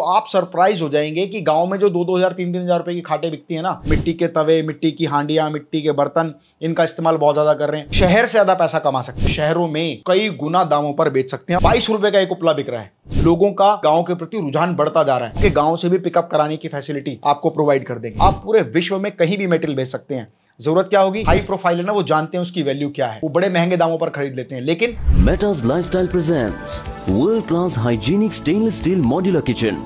तो आप सरप्राइज हो जाएंगे कि गांव में जो दो दो हज़ार तीन तीन हज़ार रुपए की खाटे बिकती है ना मिट्टी के तवे मिट्टी की हांडिया मिट्टी के बर्तन इनका इस्तेमाल बहुत ज़्यादा कर रहे हैं शहर से ज़्यादा पैसा कमा सकते हैं शहरों में कई गुना दामों पर बेच सकते हैं बाईस रुपए का एक उपला बिक रहा है लोगों का गाँव के प्रति रुझान बढ़ता जा रहा है कि गाँव से भी पिकअप कराने की फैसिलिटी आपको प्रोवाइड कर देंगे आप पूरे विश्व में कहीं भी मेटेरियल भेज सकते हैं जरूरत क्या होगी हाई प्रोफाइल है ना वो जानते हैं उसकी वैल्यू क्या है वो बड़े महंगे दामों पर खरीद लेते हैं लेकिन मेटाज style present world class hygienic stainless steel modular kitchen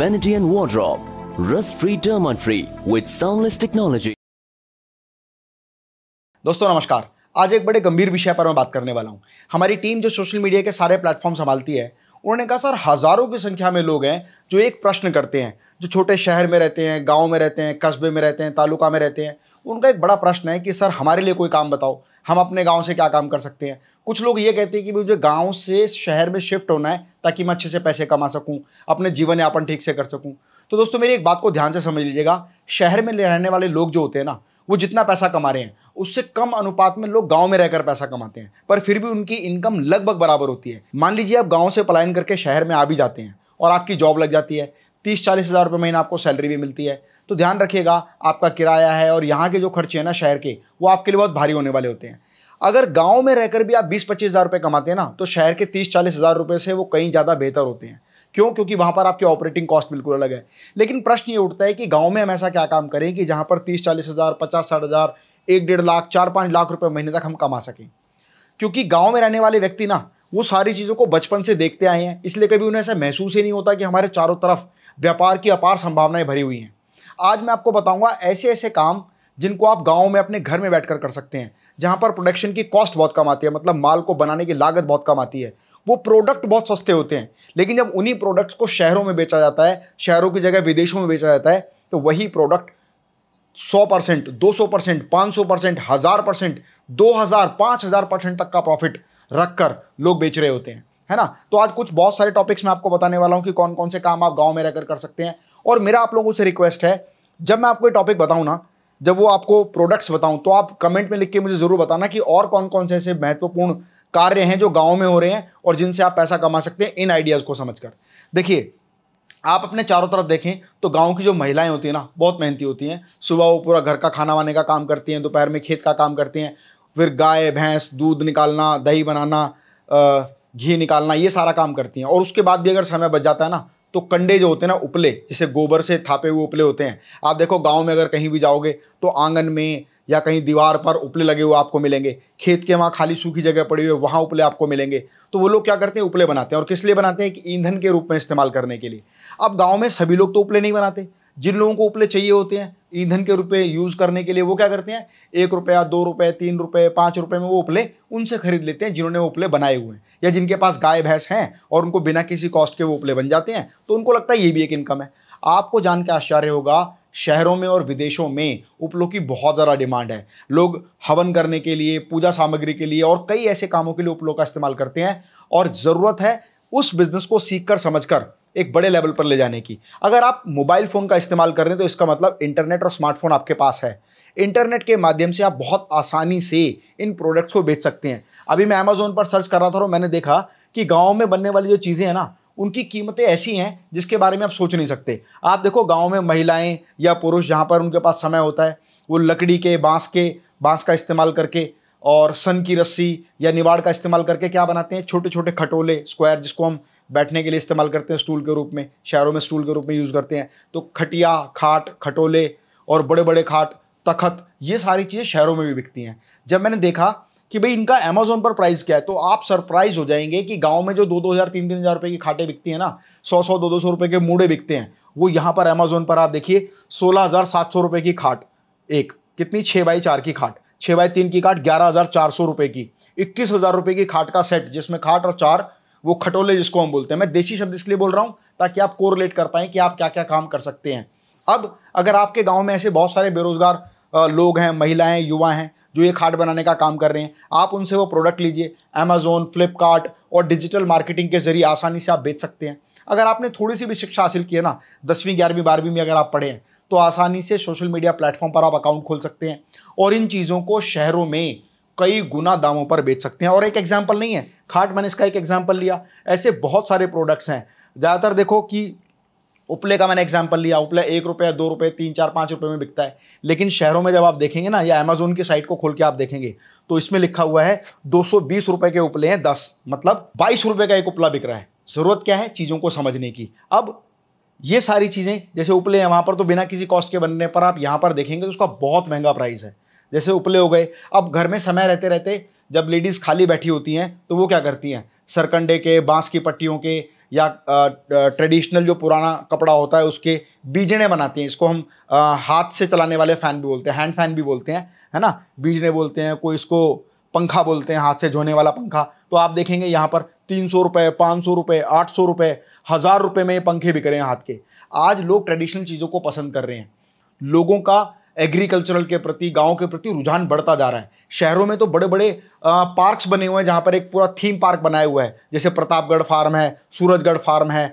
vanity and wardrobe rust free termite free with soundless technology दोस्तों नमस्कार आज एक बड़े गंभीर विषय पर मैं बात करने वाला हूँ हमारी टीम जो सोशल मीडिया के सारे प्लेटफॉर्म संभालती है उन्होंने कहा सर हज़ारों की संख्या में लोग हैं जो एक प्रश्न करते हैं जो छोटे शहर में रहते हैं गांव में रहते हैं कस्बे में रहते हैं तालुका में रहते हैं उनका एक बड़ा प्रश्न है कि सर हमारे लिए कोई काम बताओ हम अपने गांव से क्या काम कर सकते हैं कुछ लोग ये कहते हैं कि मुझे गांव से शहर में शिफ्ट होना है ताकि मैं अच्छे से पैसे कमा सकूं अपने जीवन यापन ठीक से कर सकूं तो दोस्तों मेरी एक बात को ध्यान से समझ लीजिएगा शहर में रहने वाले लोग जो होते हैं ना वो जितना पैसा कमा रहे हैं उससे कम अनुपात में लोग गांव में रहकर पैसा कमाते हैं पर फिर भी उनकी इनकम लगभग बराबर होती है मान लीजिए आप गाँव से पलायन करके शहर में आ भी जाते हैं और आपकी जॉब लग जाती है तीस चालीस हज़ार रुपये महीना आपको सैलरी भी मिलती है तो ध्यान रखिएगा आपका किराया है और यहाँ के जो खर्चे हैं ना शहर के वो आपके लिए बहुत भारी होने वाले होते हैं अगर गांव में रहकर भी आप बीस पच्चीस हज़ार रुपये कमाते हैं ना तो शहर के तीस चालीस हज़ार रुपये से वो कहीं ज़्यादा बेहतर होते हैं क्यों क्योंकि वहाँ पर आपके ऑपरेटिंग कॉस्ट बिल्कुल अलग है लेकिन प्रश्न ये उठता है कि गाँव में हम ऐसा क्या काम करें कि जहाँ पर तीस चालीस हज़ार पचास साठ हज़ार एक डेढ़ लाख चार पाँच लाख रुपये महीने तक हम कमा सकें क्योंकि गाँव में रहने वाले व्यक्ति ना वो सारी चीज़ों को बचपन से देखते आए हैं इसलिए कभी उन्हें ऐसा महसूस ही नहीं होता कि हमारे चारों तरफ व्यापार की अपार संभावनाएं भरी हुई हैं आज मैं आपको बताऊंगा ऐसे ऐसे काम जिनको आप गाँव में अपने घर में बैठ कर कर सकते हैं जहाँ पर प्रोडक्शन की कॉस्ट बहुत कम आती है मतलब माल को बनाने की लागत बहुत कम आती है वो प्रोडक्ट बहुत सस्ते होते हैं लेकिन जब उन्हीं प्रोडक्ट्स को शहरों में बेचा जाता है शहरों की जगह विदेशों में बेचा जाता है तो वही प्रोडक्ट 100 परसेंट दो सौ परसेंट पाँच सौ परसेंट हज़ार परसेंट दो हज़ार पाँच हज़ार परसेंट तक का प्रॉफिट रख कर लोग बेच रहे होते हैं है ना तो आज कुछ बहुत सारे टॉपिक्स मैं आपको बताने वाला हूँ कि कौन कौन से काम आप गाँव में रहकर कर सकते हैं और मेरा आप लोगों से रिक्वेस्ट है जब मैं आपको ये टॉपिक बताऊँ ना जब वो आपको प्रोडक्ट्स बताऊँ तो आप कमेंट में लिख के मुझे ज़रूर बताना कि और कौन कौन से ऐसे महत्वपूर्ण कार्य हैं जो गाँव में हो रहे हैं और जिनसे आप पैसा कमा सकते हैं इन आइडियाज़ को समझ कर देखिए आप अपने चारों तरफ देखें तो गांव की जो महिलाएं होती हैं ना बहुत मेहनती होती हैं सुबह वो पूरा घर का खाना वाने का काम करती हैं दोपहर में खेत का काम करती हैं फिर गाय भैंस दूध निकालना दही बनाना घी निकालना ये सारा काम करती हैं और उसके बाद भी अगर समय बच जाता है ना तो कंडे जो होते हैं ना उपले जिसे गोबर से थापे हुए उपले होते हैं आप देखो गांव में अगर कहीं भी जाओगे तो आंगन में या कहीं दीवार पर उपले लगे हुए आपको मिलेंगे खेत के वहाँ खाली सूखी जगह पड़ी हुई है वहाँ उपले आपको मिलेंगे तो वो लोग क्या करते हैं उपले बनाते हैं और किस लिए बनाते हैं कि ईंधन के रूप में इस्तेमाल करने के लिए अब गाँव में सभी लोग तो उपले नहीं बनाते जिन लोगों को उपले चाहिए होते हैं ईंधन के रुपए यूज़ करने के लिए वो क्या करते हैं एक रुपया दो रुपये तीन रुपये पाँच रुपये में वो उपले उनसे खरीद लेते हैं जिन्होंने वो उपले बनाए हुए हैं या जिनके पास गाय भैंस हैं और उनको बिना किसी कॉस्ट के वो उपले बन जाते हैं तो उनको लगता है ये भी एक इनकम है आपको जान के आश्चर्य होगा शहरों में और विदेशों में उपलों की बहुत ज़्यादा डिमांड है लोग हवन करने के लिए पूजा सामग्री के लिए और कई ऐसे कामों के लिए उपलों का इस्तेमाल करते हैं और ज़रूरत है उस बिज़नेस को सीख कर समझ कर एक बड़े लेवल पर ले जाने की अगर आप मोबाइल फ़ोन का इस्तेमाल कर रहे हैं तो इसका मतलब इंटरनेट और स्मार्टफोन आपके पास है इंटरनेट के माध्यम से आप बहुत आसानी से इन प्रोडक्ट्स को बेच सकते हैं अभी मैं अमेज़ोन पर सर्च कर रहा था और मैंने देखा कि गाँव में बनने वाली जो चीज़ें हैं ना उनकी कीमतें ऐसी हैं जिसके बारे में आप सोच नहीं सकते आप देखो गाँव में महिलाएँ या पुरुष जहाँ पर उनके पास समय होता है वो लकड़ी के बाँस के बाँस का इस्तेमाल करके और सन की रस्सी या निवाड़ का इस्तेमाल करके क्या बनाते हैं छोटे छोटे खटोले स्क्वायर जिसको हम बैठने के लिए इस्तेमाल करते हैं स्टूल के रूप में शहरों में स्टूल के रूप में यूज़ करते हैं तो खटिया खाट खटोले और बड़े बड़े खाट तखत ये सारी चीज़ें शहरों में भी बिकती हैं जब मैंने देखा कि भाई इनका अमेजोन पर प्राइस क्या है तो आप सरप्राइज हो जाएंगे कि गांव में जो दो दो हज़ार तीन तीन हज़ार रुपये की खाटें बिकती हैं ना सौ सौ दो दो सौ रुपये के मूडे बिकते हैं वो यहाँ पर अमेजोन पर आप देखिए सोलह हज़ार सात सौ रुपये की खाट एक कितनी छः बाई चार की खाट छः बाई तीन की खाट ग्यारह हज़ार चार सौ रुपये की इक्कीस हज़ार रुपये की खाट का सेट जिसमें खाट और चार वो खटोले जिसको हम बोलते हैं मैं देशी शब्द इसलिए बोल रहा हूँ ताकि आप कोरिलेट कर पाएँ कि आप क्या क्या काम कर सकते हैं अब अगर आपके गाँव में ऐसे बहुत सारे बेरोज़गार लोग हैं महिलाएँ युवा हैं जो ये खाट बनाने का काम कर रहे हैं आप उनसे वो प्रोडक्ट लीजिए अमेजोन फ्लिपकार्ट और डिजिटल मार्केटिंग के जरिए आसानी से आप बेच सकते हैं अगर आपने थोड़ी सी भी शिक्षा हासिल की है ना दसवीं ग्यारहवीं बारहवीं में अगर आप पढ़े हैं तो आसानी से सोशल मीडिया प्लेटफॉर्म पर आप अकाउंट खोल सकते हैं और इन चीज़ों को शहरों में कई गुना दामों पर बेच सकते हैं और एक एग्जाम्पल नहीं है खाट मैंने इसका एक एग्जाम्पल लिया ऐसे बहुत सारे प्रोडक्ट्स हैं ज़्यादातर देखो कि उपले का मैंने एग्जाम्पल लिया उपले एक रुपये दो रुपये तीन चार पाँच रुपये में बिकता है लेकिन शहरों में जब आप देखेंगे ना या अमेजोन की साइट को खोल के आप देखेंगे तो इसमें लिखा हुआ है दो रुपए के उपले हैं दस मतलब बाईस रुपये का एक उपला बिक रहा है ज़रूरत क्या है चीज़ों को समझने की अब ये सारी चीज़ें जैसे उपले हैं वहाँ पर तो बिना किसी कॉस्ट के बनने पर आप यहाँ पर देखेंगे तो उसका बहुत महंगा प्राइस है जैसे उपले हो गए अब घर में समय रहते रहते जब लेडीज़ खाली बैठी होती हैं तो वो क्या करती हैं सरकंडे के बांस की पट्टियों के या ट्रेडिशनल जो पुराना कपड़ा होता है उसके बीजने बनाती हैं इसको हम आ, हाथ से चलाने वाले फ़ैन भी बोलते हैं हैंड फैन भी बोलते हैं है ना बीजने बोलते हैं कोई इसको पंखा बोलते हैं हाथ से झोने वाला पंखा तो आप देखेंगे यहाँ पर तीन सौ रुपये पाँच सौ रुपये आठ सौ रुपये हज़ार रुपये में पंखे बिक रहे हैं हाथ के आज लोग ट्रेडिशनल चीज़ों को पसंद कर रहे हैं लोगों का एग्रीकल्चरल के प्रति गाँव के प्रति रुझान बढ़ता जा रहा है शहरों में तो बड़े बड़े पार्क्स बने हुए हैं जहाँ पर एक पूरा थीम पार्क बनाया हुआ है जैसे प्रतापगढ़ फार्म है सूरजगढ़ फार्म है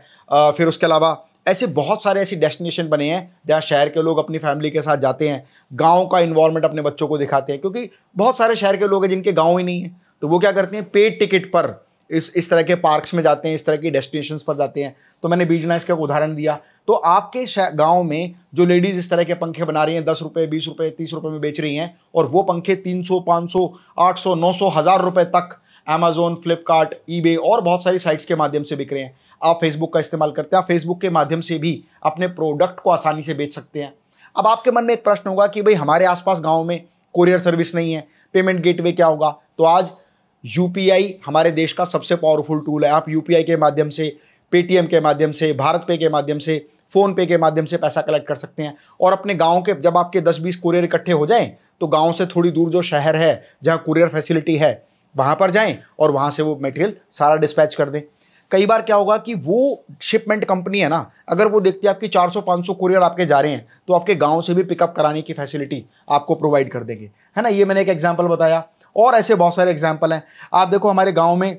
फिर उसके अलावा ऐसे बहुत सारे ऐसे डेस्टिनेशन बने हैं जहाँ शहर के लोग अपनी फैमिली के साथ जाते हैं गाँव का इन्वॉलमेंट अपने बच्चों को दिखाते हैं क्योंकि बहुत सारे शहर के लोग हैं जिनके गाँव ही नहीं है तो वो क्या करते हैं पेड टिकट पर इस इस तरह के पार्क्स में जाते हैं इस तरह की डेस्टिनेशंस पर जाते हैं तो मैंने बीजना इसका उदाहरण दिया तो आपके गांव में जो लेडीज़ इस तरह के पंखे बना रही हैं दस रुपये बीस रुपये तीस रुपये में बेच रही हैं और वो पंखे तीन सौ पाँच सौ आठ सौ नौ सौ हज़ार रुपये तक अमेजोन फ्लिपकार्ट बे और बहुत सारी साइट्स के माध्यम से बिक रहे हैं आप फेसबुक का इस्तेमाल करते हैं आप फेसबुक के माध्यम से भी अपने प्रोडक्ट को आसानी से बेच सकते हैं अब आपके मन में एक प्रश्न होगा कि भाई हमारे आसपास गाँव में कोरियर सर्विस नहीं है पेमेंट गेटवे क्या होगा तो आज यूपीआई हमारे देश का सबसे पावरफुल टूल है आप यूपीआई के माध्यम से पेटीएम के माध्यम से भारत पे के माध्यम से फ़ोन पे के माध्यम से पैसा कलेक्ट कर सकते हैं और अपने गांव के जब आपके 10-20 कुरियर इकट्ठे हो जाएं तो गांव से थोड़ी दूर जो शहर है जहां कुरियर फैसिलिटी है वहां पर जाएं और वहां से वो मटेरियल सारा डिस्पैच कर दें कई बार क्या होगा कि वो शिपमेंट कंपनी है ना अगर वो देखती है आपकी 400-500 कुरियर आपके जा रहे हैं तो आपके गांव से भी पिकअप कराने की फैसिलिटी आपको प्रोवाइड कर देंगे है ना ये मैंने एक एग्जाम्पल बताया और ऐसे बहुत सारे एग्जाम्पल हैं आप देखो हमारे गाँव में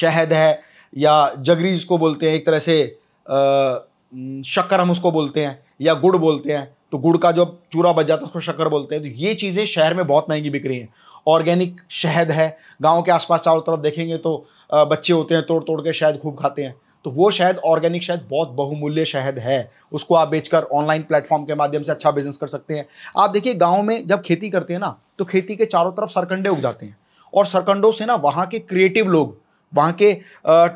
शहद है या जगरी जिसको बोलते हैं एक तरह से शक्कर हम उसको बोलते हैं या गुड़ बोलते हैं तो गुड़ का जो चूरा बच जाता है उसको शक्कर बोलते हैं तो ये चीज़ें शहर में बहुत महंगी बिक रही हैं ऑर्गेनिक शहद है गांव के आसपास चारों तरफ देखेंगे तो बच्चे होते हैं तोड़ तोड़ के शायद खूब खाते हैं तो वो शायद ऑर्गेनिक शायद बहुत बहुमूल्य शहद है उसको आप बेचकर ऑनलाइन प्लेटफॉर्म के माध्यम से अच्छा बिजनेस कर सकते हैं आप देखिए गाँव में जब खेती करते हैं ना तो खेती के चारों तरफ सरकंडे उग जाते हैं और सरकंडों से ना वहाँ के क्रिएटिव लोग वहाँ के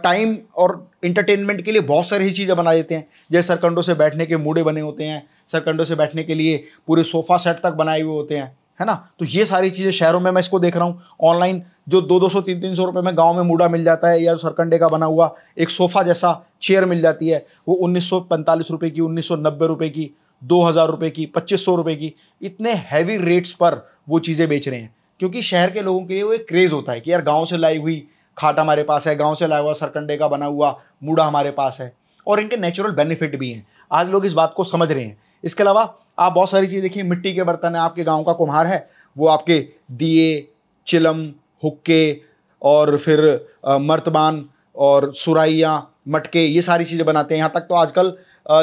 टाइम और इंटरटेनमेंट के लिए बहुत सारी चीज़ें बना देते हैं जैसे सरकंडों से बैठने के मूडे बने होते हैं सरकंडों से बैठने के लिए पूरे सोफ़ा सेट तक बनाए हुए होते हैं है ना तो ये सारी चीज़ें शहरों में मैं इसको देख रहा हूँ ऑनलाइन जो दो दो सौ तीन तीन सौ रुपये में गांव में मूडा मिल जाता है या सरकंडे का बना हुआ एक सोफ़ा जैसा चेयर मिल जाती है वो उन्नीस सौ पैंतालीस रुपये की उन्नीस सौ नब्बे रुपये की दो हज़ार रुपये की पच्चीस सौ रुपये की इतने हैवी रेट्स पर वो चीज़ें बेच रहे हैं क्योंकि शहर के लोगों के लिए वो एक क्रेज़ होता है कि यार गाँव से लाई हुई खाट हमारे पास है गाँव से लाया हुआ सरकंडे का बना हुआ मूडा हमारे पास है और इनके नेचुरल बेनिफिट भी हैं आज लोग इस बात को समझ रहे हैं इसके अलावा आप बहुत सारी चीज़ देखिए मिट्टी के बर्तन है आपके गाँव का कुम्हार है वो आपके दिए चिलम हुक्के और फिर मर्तबान और सुराइयाँ मटके ये सारी चीज़ें बनाते हैं यहाँ तक तो आजकल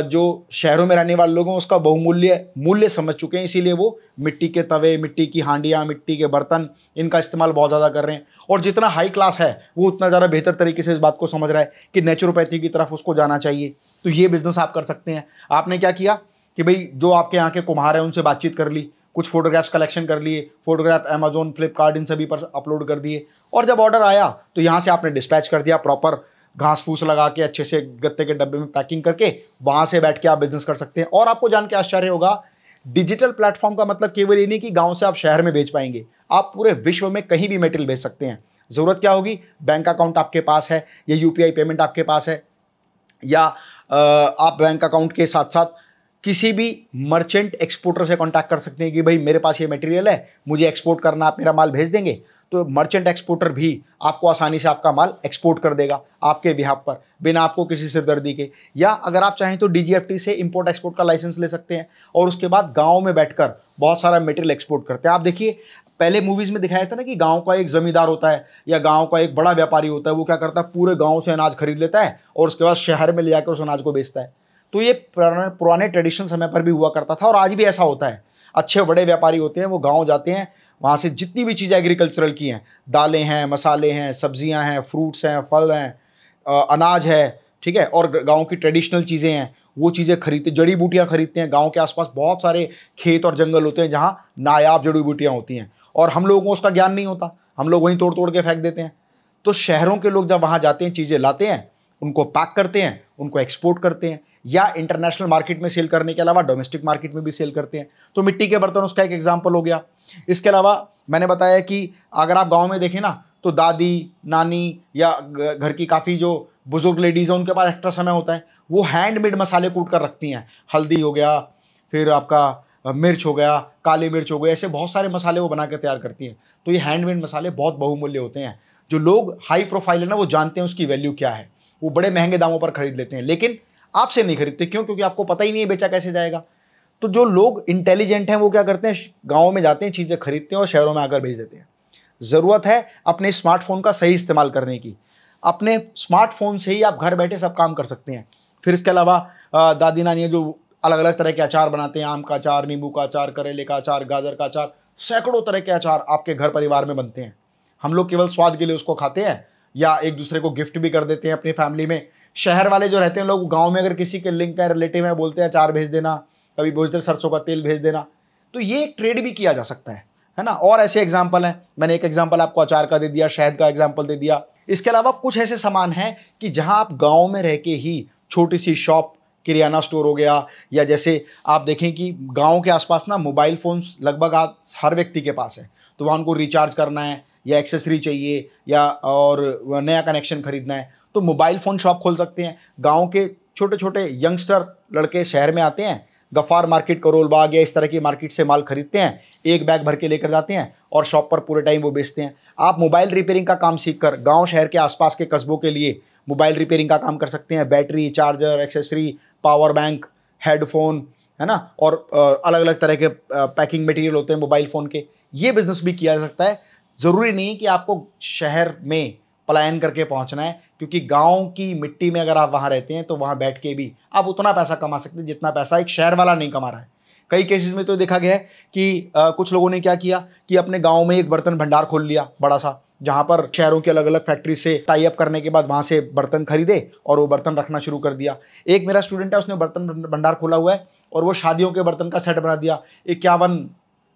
जो शहरों में रहने वाले लोग हैं उसका बहुमूल्य मूल्य समझ चुके हैं इसीलिए वो मिट्टी के तवे मिट्टी की हांडियाँ मिट्टी के बर्तन इनका इस्तेमाल बहुत ज़्यादा कर रहे हैं और जितना हाई क्लास है वो उतना ज़्यादा बेहतर तरीके से इस बात को समझ रहा है कि नेचुरोपैथी की तरफ उसको जाना चाहिए तो ये बिज़नेस आप कर सकते हैं आपने क्या किया कि भाई जो आपके यहाँ के कुम्हार हैं उनसे बातचीत कर ली कुछ फोटोग्राफ्स कलेक्शन कर लिए फोटोग्राफ अमेजोन फ्लिपकार्ट इन सभी पर अपलोड कर दिए और जब ऑर्डर आया तो यहाँ से आपने डिस्पैच कर दिया प्रॉपर घास फूस लगा के अच्छे से गत्ते के डब्बे में पैकिंग करके वहाँ से बैठ के आप बिजनेस कर सकते हैं और आपको जान के आश्चर्य होगा डिजिटल प्लेटफॉर्म का मतलब केवल ये नहीं कि गाँव से आप शहर में भेज पाएंगे आप पूरे विश्व में कहीं भी मेटेरियल भेज सकते हैं ज़रूरत क्या होगी बैंक अकाउंट आपके पास है या यू पेमेंट आपके पास है या आप बैंक अकाउंट के साथ साथ किसी भी मर्चेंट एक्सपोर्टर से कॉन्टैक्ट कर सकते हैं कि भाई मेरे पास ये मटेरियल है मुझे एक्सपोर्ट करना आप मेरा माल भेज देंगे तो मर्चेंट एक्सपोर्टर भी आपको आसानी से आपका माल एक्सपोर्ट कर देगा आपके बिहाब पर बिना आपको किसी सिरदर्दी के या अगर आप चाहें तो डीजीएफटी से इंपोर्ट एक्सपोर्ट का लाइसेंस ले सकते हैं और उसके बाद गाँव में बैठकर बहुत सारा मटेरियल एक्सपोर्ट करते हैं आप देखिए पहले मूवीज़ में दिखाया था ना कि गांव का एक ज़मींदार होता है या गांव का एक बड़ा व्यापारी होता है वो क्या करता है पूरे गांव से अनाज खरीद लेता है और उसके बाद शहर में ले जाकर उस अनाज को बेचता है तो ये पुराने ट्रेडिशन समय पर भी हुआ करता था और आज भी ऐसा होता है अच्छे बड़े व्यापारी होते हैं वो गाँव जाते हैं वहाँ से जितनी भी चीज़ें एग्रीकल्चरल की हैं दालें हैं मसाले हैं सब्जियाँ हैं फ्रूट्स हैं फल हैं अनाज है ठीक है और गांव की ट्रेडिशनल चीज़ें हैं वो चीज़ें खरीदते जड़ी बूटियाँ खरीदते हैं गांव के आसपास बहुत सारे खेत और जंगल होते हैं जहाँ नायाब जड़ी बूटियाँ होती हैं और हम लोगों को उसका ज्ञान नहीं होता हम लोग वहीं तोड़ तोड़ के फेंक देते हैं तो शहरों के लोग जब वहाँ जाते हैं चीज़ें लाते हैं उनको पैक करते हैं उनको एक्सपोर्ट करते हैं या इंटरनेशनल मार्केट में सेल करने के अलावा डोमेस्टिक मार्केट में भी सेल करते हैं तो मिट्टी के बर्तन उसका एक एग्जाम्पल हो गया इसके अलावा मैंने बताया कि अगर आप गाँव में देखें ना तो दादी नानी या घर की काफ़ी जो बुज़ुर्ग लेडीज़ हैं उनके पास एक्स्ट्रा समय होता है वो हैंडमेड मसाले कूट कर रखती हैं हल्दी हो गया फिर आपका मिर्च हो गया काली मिर्च हो गया ऐसे बहुत सारे मसाले वो बना के तैयार करती हैं तो ये हैंडमेड मसाले बहुत बहुमूल्य होते हैं जो लोग हाई प्रोफाइल है ना वो जानते हैं उसकी वैल्यू क्या है वो बड़े महंगे दामों पर खरीद लेते हैं लेकिन आपसे नहीं खरीदते क्यों क्योंकि आपको पता ही नहीं है बेचा कैसे जाएगा तो जो लोग इंटेलिजेंट हैं वो क्या करते हैं गाँव में जाते हैं चीज़ें खरीदते हैं और शहरों में आकर भेज देते हैं ज़रूरत है अपने स्मार्टफोन का सही इस्तेमाल करने की अपने स्मार्टफोन से ही आप घर बैठे सब काम कर सकते हैं फिर इसके अलावा दादी नानी जो अलग अलग तरह के अचार बनाते हैं आम का अचार नींबू का अचार करेले का अचार गाजर का अचार सैकड़ों तरह के अचार आपके घर परिवार में बनते हैं हम लोग केवल स्वाद के लिए उसको खाते हैं या एक दूसरे को गिफ्ट भी कर देते हैं अपनी फैमिली में शहर वाले जो रहते हैं लोग गाँव में अगर किसी के लिंक का रिलेटिव है बोलते हैं अचार भेज देना कभी बोलते हैं सरसों का तेल भेज देना तो ये एक ट्रेड भी किया जा सकता है है ना और ऐसे एग्जाम्पल हैं मैंने एक एग्जाम्पल आपको अचार का दे दिया शहद का एग्जाम्पल दे दिया इसके अलावा कुछ ऐसे सामान हैं कि जहाँ आप गाँव में रह के ही छोटी सी शॉप किरियाना स्टोर हो गया या जैसे आप देखें कि गाँव के आसपास ना मोबाइल फ़ोन्स लगभग आज हर व्यक्ति के पास है तो वहाँ उनको रिचार्ज करना है या एक्सेसरी चाहिए या और नया कनेक्शन खरीदना है तो मोबाइल फ़ोन शॉप खोल सकते हैं गाँव के छोटे छोटे यंगस्टर लड़के शहर में आते हैं गफ़ार मार्केट करोल बाग या इस तरह की मार्केट से माल खरीदते हैं एक बैग भर के लेकर जाते हैं और शॉप पर पूरे टाइम वो बेचते हैं आप मोबाइल रिपेयरिंग का काम सीख कर गाँव शहर के आसपास के कस्बों के लिए मोबाइल रिपेयरिंग का काम कर सकते हैं battery charger accessory power bank headphone है ना और अलग अलग तरह के पैकिंग मटेरियल होते हैं मोबाइल फ़ोन के ये बिज़नेस भी किया जा सकता है ज़रूरी नहीं है कि आपको शहर में पलायन करके पहुंचना है क्योंकि गांव की मिट्टी में अगर आप वहाँ रहते हैं तो वहाँ बैठ के भी आप उतना पैसा कमा सकते हैं जितना पैसा एक शहर वाला नहीं कमा रहा है कई केसेस में तो देखा गया है कि आ, कुछ लोगों ने क्या किया कि अपने गांव में एक बर्तन भंडार खोल लिया बड़ा सा जहाँ पर शहरों के अलग अलग फैक्ट्री से टाई अप करने के बाद वहाँ से बर्तन खरीदे और वो बर्तन रखना शुरू कर दिया एक मेरा स्टूडेंट है उसने बर्तन भंडार खोला हुआ है और वो शादियों के बर्तन का सेट बना दिया इक्यावन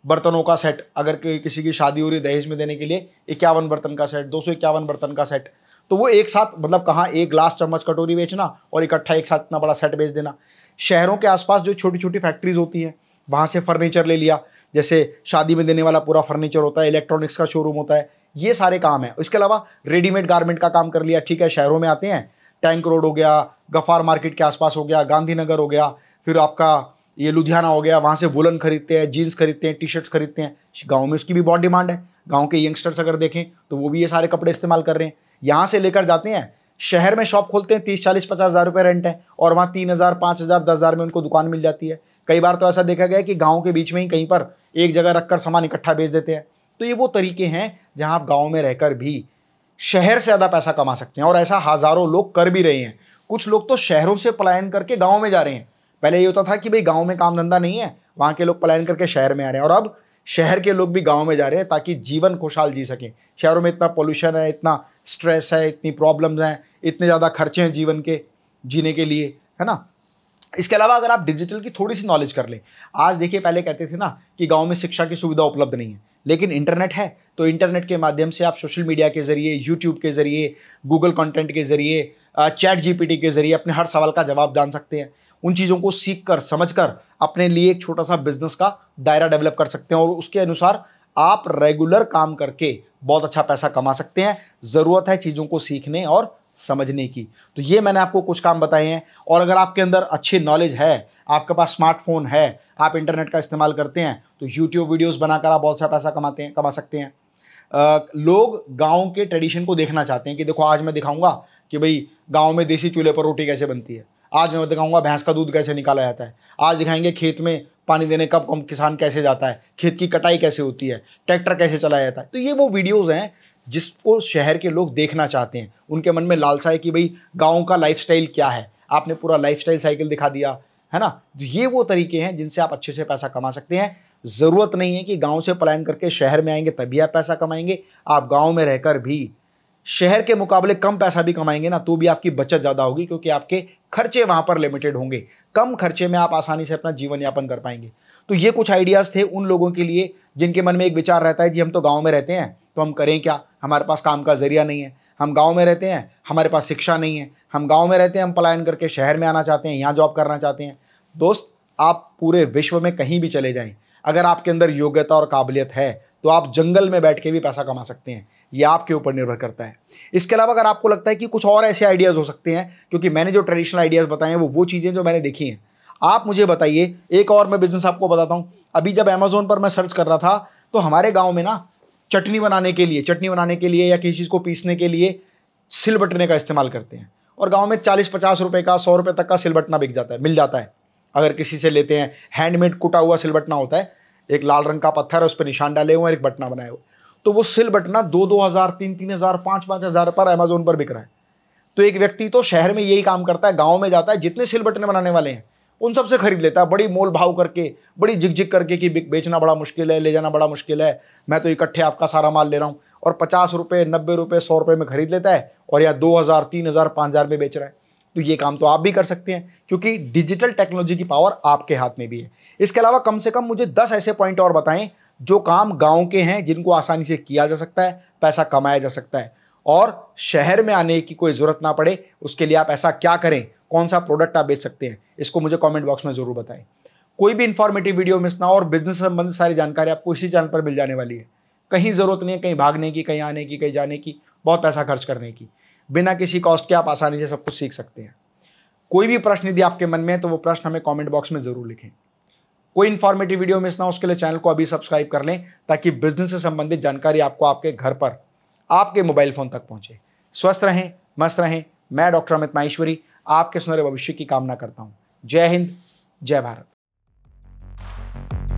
बर्तनों का सेट अगर किसी की शादी हो रही दहेज में देने के लिए इक्यावन बर्तन का सेट दो बर्तन का सेट तो वो एक साथ मतलब कहाँ एक ग्लास चम्मच कटोरी बेचना और इकट्ठा एक साथ इतना बड़ा सेट बेच देना शहरों के आसपास जो छोटी छोटी फैक्ट्रीज होती हैं वहाँ से फर्नीचर ले लिया जैसे शादी में देने वाला पूरा फर्नीचर होता है इलेक्ट्रॉनिक्स का शोरूम होता है ये सारे काम है इसके अलावा रेडीमेड गारमेंट का काम कर लिया ठीक है शहरों में आते हैं टैंक रोड हो गया गफार मार्केट के आसपास हो गया गांधीनगर हो गया फिर आपका ये लुधियाना हो गया वहाँ से वुलन खरीदते हैं जीन्स खरीदते हैं टी शर्ट्स खरीदते हैं गाँव में उसकी भी बहुत डिमांड है गाँव के यंगस्टर्स अगर देखें तो वो भी ये सारे कपड़े इस्तेमाल कर रहे हैं यहाँ से लेकर जाते हैं शहर में शॉप खोलते हैं तीस चालीस पचास हज़ार रुपये रेंट है और वहाँ तीन हज़ार पाँच हज़ार दस हज़ार में उनको दुकान मिल जाती है कई बार तो ऐसा देखा गया कि गाँव के बीच में ही कहीं पर एक जगह रखकर सामान इकट्ठा बेच देते हैं तो ये वो तरीके हैं जहाँ आप गाँव में रहकर भी शहर से ज़्यादा पैसा कमा सकते हैं और ऐसा हज़ारों लोग कर भी रहे हैं कुछ लोग तो शहरों से पलायन करके गाँव में जा रहे हैं पहले ये होता था कि भाई गाँव में काम धंधा नहीं है वहाँ के लोग पलायन करके शहर में आ रहे हैं और अब शहर के लोग भी गाँव में जा रहे हैं ताकि जीवन खुशहाल जी सकें शहरों में इतना पोल्यूशन है इतना स्ट्रेस है इतनी प्रॉब्लम्स हैं इतने ज़्यादा खर्चे हैं जीवन के जीने के लिए है ना इसके अलावा अगर आप डिजिटल की थोड़ी सी नॉलेज कर लें आज देखिए पहले कहते थे ना कि गांव में शिक्षा की सुविधा उपलब्ध नहीं है लेकिन इंटरनेट है तो इंटरनेट के माध्यम से आप सोशल मीडिया के ज़रिए यूट्यूब के ज़रिए गूगल कंटेंट के ज़रिए चैट जी के ज़रिए अपने हर सवाल का जवाब जान सकते हैं उन चीज़ों को सीख कर समझ कर अपने लिए एक छोटा सा बिजनेस का दायरा डेवलप कर सकते हैं और उसके अनुसार आप रेगुलर काम करके बहुत अच्छा पैसा कमा सकते हैं ज़रूरत है चीज़ों को सीखने और समझने की तो ये मैंने आपको कुछ काम बताए हैं और अगर आपके अंदर अच्छे नॉलेज है आपके पास स्मार्टफोन है आप इंटरनेट का इस्तेमाल करते हैं तो यूट्यूब वीडियोज़ बनाकर आप बहुत सा अच्छा पैसा कमाते हैं कमा सकते हैं आ, लोग गाँव के ट्रेडिशन को देखना चाहते हैं कि देखो आज मैं दिखाऊँगा कि भाई गाँव में देसी चूल्हे पर रोटी कैसे बनती है आज मैं दिखाऊंगा भैंस का दूध कैसे निकाला जाता है आज दिखाएंगे खेत में पानी देने कब कम किसान कैसे जाता है खेत की कटाई कैसे होती है ट्रैक्टर कैसे चलाया जाता है तो ये वो वीडियोज़ हैं जिसको शहर के लोग देखना चाहते हैं उनके मन में लालसा है कि भाई गाँव का लाइफ क्या है आपने पूरा लाइफ साइकिल दिखा दिया है ना तो ये वो तरीके हैं जिनसे आप अच्छे से पैसा कमा सकते हैं ज़रूरत नहीं है कि गांव से पलायन करके शहर में आएंगे तभी आप पैसा कमाएंगे आप गांव में रहकर भी शहर के मुकाबले कम पैसा भी कमाएंगे ना तो भी आपकी बचत ज़्यादा होगी क्योंकि आपके खर्चे वहां पर लिमिटेड होंगे कम खर्चे में आप आसानी से अपना जीवन यापन कर पाएंगे तो ये कुछ आइडियाज़ थे उन लोगों के लिए जिनके मन में एक विचार रहता है जी हम तो गाँव में रहते हैं तो हम करें क्या हमारे पास काम का जरिया नहीं है हम गाँव में रहते हैं हमारे पास शिक्षा नहीं है हम गाँव में रहते हैं हम पलायन करके शहर में आना चाहते हैं यहाँ जॉब करना चाहते हैं दोस्त आप पूरे विश्व में कहीं भी चले जाएं अगर आपके अंदर योग्यता और काबिलियत है तो आप जंगल में बैठ के भी पैसा कमा सकते हैं ये आपके ऊपर निर्भर करता है इसके अलावा अगर आपको लगता है कि कुछ और ऐसे आइडियाज़ हो सकते हैं क्योंकि मैंने जो ट्रेडिशनल आइडियाज़ बताए हैं वो वो चीज़ें जो मैंने देखी हैं आप मुझे बताइए एक और मैं बिज़नेस आपको बताता हूँ अभी जब अमेज़ोन पर मैं सर्च कर रहा था तो हमारे गाँव में ना चटनी बनाने के लिए चटनी बनाने के लिए या किसी चीज़ को पीसने के लिए सिल बटने का इस्तेमाल करते हैं और गाँव में चालीस पचास रुपये का सौ रुपये तक का सिल बटना बिक जाता है मिल जाता है अगर किसी से लेते हैं हैंडमेड कुटा हुआ सिल बटना होता है एक लाल रंग का पत्थर है उस पर निशान डाले हुए हैं एक बटना बनाए हुए तो वो सिल बटना दो दो हज़ार तीन तीन हज़ार पांच पांच हज़ार पर अमेजोन पर बिक रहा है तो एक व्यक्ति तो शहर में यही काम करता है गांव में जाता है जितने सिल बटने बनाने वाले हैं उन सब से खरीद लेता है बड़ी मोल भाव करके बड़ी झिक झिक करके कि बेचना बड़ा मुश्किल है ले जाना बड़ा मुश्किल है मैं तो इकट्ठे आपका सारा माल ले रहा हूँ और पचास रुपये नब्बे रुपये सौ रुपये में खरीद लेता है और या दो हज़ार तीन हज़ार पाँच हज़ार में बेच रहा है तो ये काम तो आप भी कर सकते हैं क्योंकि डिजिटल टेक्नोलॉजी की पावर आपके हाथ में भी है इसके अलावा कम से कम मुझे दस ऐसे पॉइंट और बताएं जो काम गांव के हैं जिनको आसानी से किया जा सकता है पैसा कमाया जा सकता है और शहर में आने की कोई ज़रूरत ना पड़े उसके लिए आप ऐसा क्या करें कौन सा प्रोडक्ट आप बेच सकते हैं इसको मुझे कमेंट बॉक्स में ज़रूर बताएं कोई भी इन्फॉर्मेटिव वीडियो मिस ना हो और बिजनेस संबंधित सारी जानकारी आपको इसी चैनल पर मिल जाने वाली है कहीं ज़रूरत नहीं है कहीं भागने की कहीं आने की कहीं जाने की बहुत पैसा खर्च करने की बिना किसी कॉस्ट के आप आसानी से सब कुछ सीख सकते हैं कोई भी प्रश्न यदि आपके मन में है तो वो प्रश्न हमें कॉमेंट बॉक्स में ज़रूर लिखें कोई इन्फॉर्मेटिव वीडियो मिस ना उसके लिए चैनल को अभी सब्सक्राइब कर लें ताकि बिजनेस से संबंधित जानकारी आपको आपके घर पर आपके मोबाइल फ़ोन तक पहुंचे स्वस्थ रहें मस्त रहें मैं डॉक्टर अमित माहेश्वरी आपके सुनहरे भविष्य की कामना करता हूँ जय हिंद जय भारत